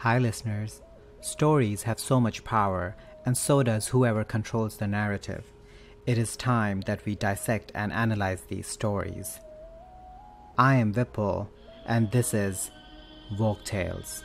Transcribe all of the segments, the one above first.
Hi, listeners. Stories have so much power, and so does whoever controls the narrative. It is time that we dissect and analyze these stories. I am Vipul, and this is Vogue Tales.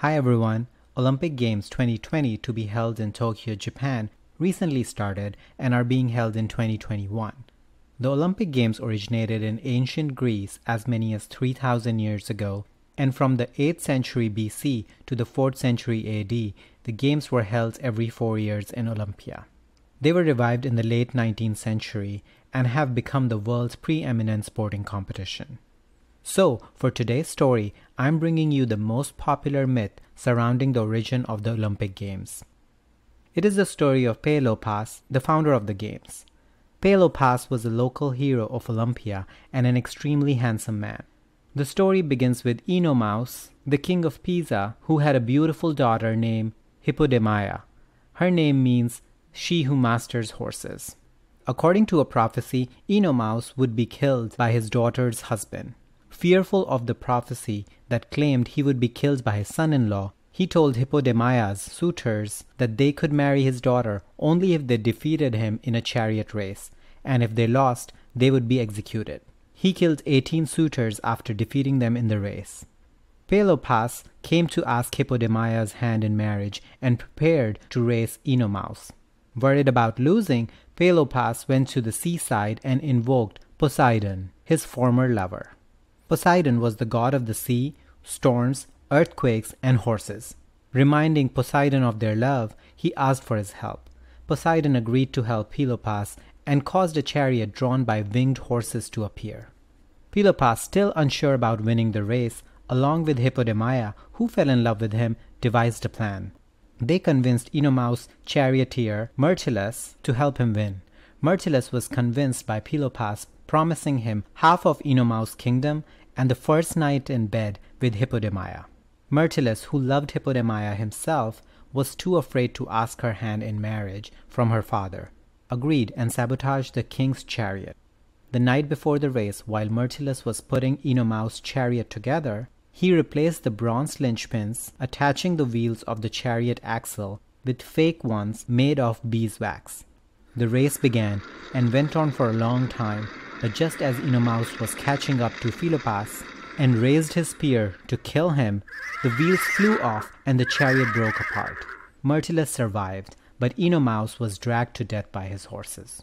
Hi everyone. Olympic Games 2020 to be held in Tokyo, Japan recently started and are being held in 2021. The Olympic Games originated in ancient Greece as many as 3000 years ago, and from the 8th century BC to the 4th century AD, the games were held every 4 years in Olympia. They were revived in the late 19th century and have become the world's preeminent sporting competition. So, for today's story, I'm bringing you the most popular myth surrounding the origin of the Olympic Games. It is the story of Pelopas, the founder of the Games. Pelopas was a local hero of Olympia and an extremely handsome man. The story begins with Enomaus, the king of Pisa, who had a beautiful daughter named Hippodamia. Her name means she who masters horses. According to a prophecy, Enomaus would be killed by his daughter's husband. Fearful of the prophecy that claimed he would be killed by his son in law, he told Hippodamia's suitors that they could marry his daughter only if they defeated him in a chariot race, and if they lost, they would be executed. He killed 18 suitors after defeating them in the race. Pelopas came to ask Hippodamia's hand in marriage and prepared to race Enomaus. Worried about losing, Pelopas went to the seaside and invoked Poseidon, his former lover. Poseidon was the god of the sea, storms, earthquakes, and horses. Reminding Poseidon of their love, he asked for his help. Poseidon agreed to help Pelopas and caused a chariot drawn by winged horses to appear. Pelopas, still unsure about winning the race, along with Hippodamia, who fell in love with him, devised a plan. They convinced Enomaus' charioteer Myrtilus to help him win. Myrtilus was convinced by Pelopas' promising him half of Enomaus' kingdom and the first night in bed with Hippodamia. Myrtilus, who loved Hippodamia himself, was too afraid to ask her hand in marriage from her father, agreed and sabotaged the king's chariot. The night before the race, while Myrtilus was putting Enomaus' chariot together, he replaced the bronze linchpins attaching the wheels of the chariot axle with fake ones made of beeswax. The race began and went on for a long time, but just as Enomouse was catching up to Philopas and raised his spear to kill him, the wheels flew off and the chariot broke apart. Myrtilus survived, but Enomouse was dragged to death by his horses.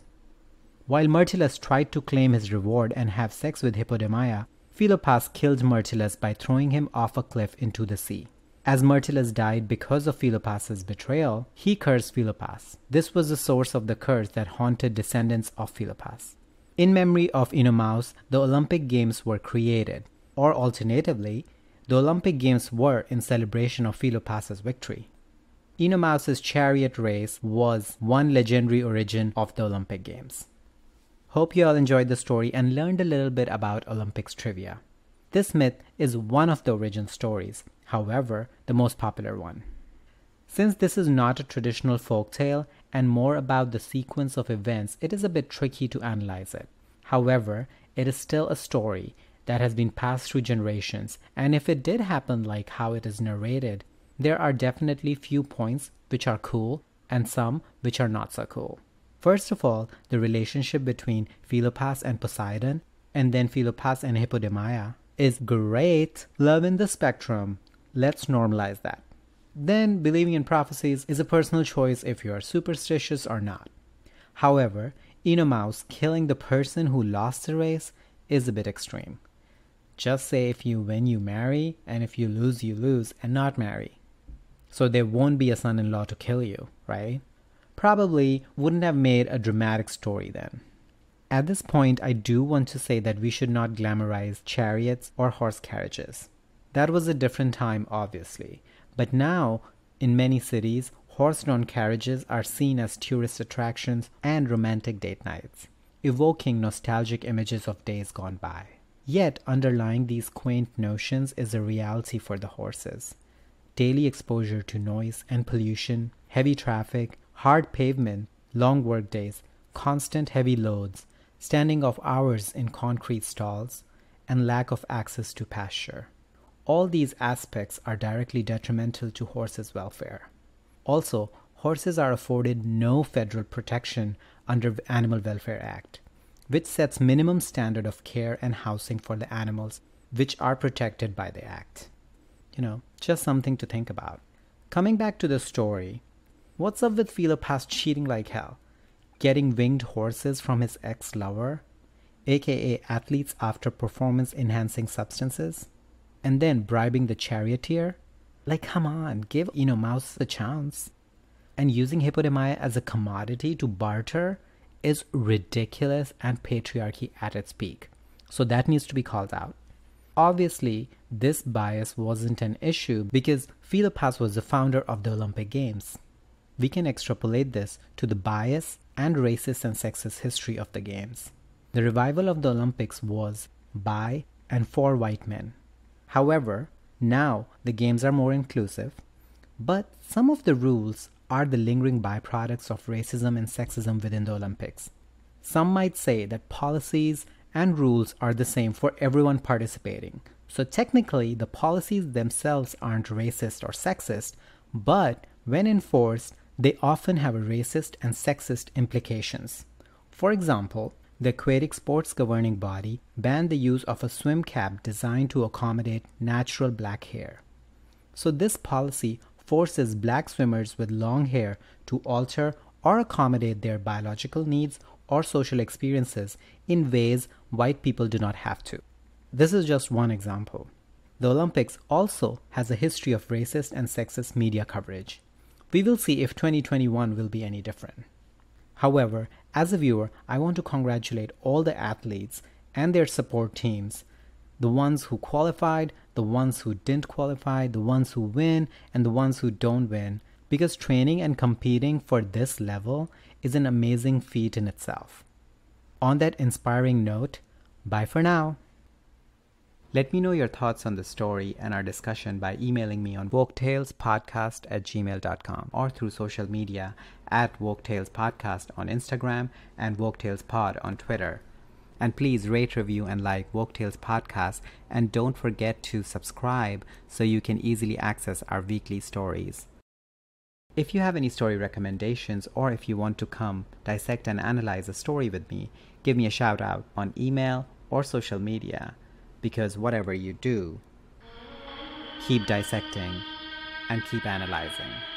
While Myrtilus tried to claim his reward and have sex with Hippodamia, Philopas killed Myrtilus by throwing him off a cliff into the sea. As Myrtilus died because of Philopas's betrayal, he cursed Philopas. This was the source of the curse that haunted descendants of Philopas. In memory of Innomouse, the Olympic Games were created, or alternatively, the Olympic Games were in celebration of Philopas's victory. Innomouse's chariot race was one legendary origin of the Olympic Games. Hope you all enjoyed the story and learned a little bit about Olympics trivia. This myth is one of the origin stories, however, the most popular one. Since this is not a traditional folk tale and more about the sequence of events, it is a bit tricky to analyze it. However, it is still a story that has been passed through generations, and if it did happen like how it is narrated, there are definitely few points which are cool and some which are not so cool. First of all, the relationship between Philopas and Poseidon, and then Philopas and Hippodamia, is great. Love in the spectrum. Let's normalize that then believing in prophecies is a personal choice if you are superstitious or not. However, in a mouse, killing the person who lost the race is a bit extreme. Just say if you win, you marry, and if you lose, you lose, and not marry. So there won't be a son in law to kill you, right? Probably wouldn't have made a dramatic story then. At this point, I do want to say that we should not glamorize chariots or horse carriages. That was a different time, obviously, but now, in many cities, horse-drawn carriages are seen as tourist attractions and romantic date nights, evoking nostalgic images of days gone by. Yet, underlying these quaint notions is a reality for the horses. Daily exposure to noise and pollution, heavy traffic, hard pavement, long workdays, constant heavy loads, standing of hours in concrete stalls, and lack of access to pasture. All these aspects are directly detrimental to horses' welfare. Also, horses are afforded no federal protection under Animal Welfare Act, which sets minimum standard of care and housing for the animals which are protected by the act. You know, just something to think about. Coming back to the story, what's up with Philopas cheating like hell? Getting winged horses from his ex-lover, aka athletes after performance enhancing substances? and then bribing the charioteer? Like, come on, give you know Mouse the chance. And using Hippodamia as a commodity to barter is ridiculous and patriarchy at its peak. So that needs to be called out. Obviously, this bias wasn't an issue because Philopas was the founder of the Olympic Games. We can extrapolate this to the bias and racist and sexist history of the Games. The revival of the Olympics was by and for white men. However, now the games are more inclusive, but some of the rules are the lingering byproducts of racism and sexism within the Olympics. Some might say that policies and rules are the same for everyone participating. So technically, the policies themselves aren't racist or sexist, but when enforced, they often have a racist and sexist implications. For example, the Aquatic Sports Governing Body banned the use of a swim cap designed to accommodate natural black hair. So, this policy forces black swimmers with long hair to alter or accommodate their biological needs or social experiences in ways white people do not have to. This is just one example. The Olympics also has a history of racist and sexist media coverage. We will see if 2021 will be any different. However, as a viewer, I want to congratulate all the athletes and their support teams the ones who qualified, the ones who didn't qualify, the ones who win, and the ones who don't win, because training and competing for this level is an amazing feat in itself. On that inspiring note, bye for now. Let me know your thoughts on the story and our discussion by emailing me on woketalespodcast at gmail.com or through social media at woketalespodcast on Instagram and woketalespod on Twitter. And please rate, review, and like Woketales Podcast. And don't forget to subscribe so you can easily access our weekly stories. If you have any story recommendations or if you want to come dissect and analyze a story with me, give me a shout out on email or social media because whatever you do, keep dissecting and keep analyzing.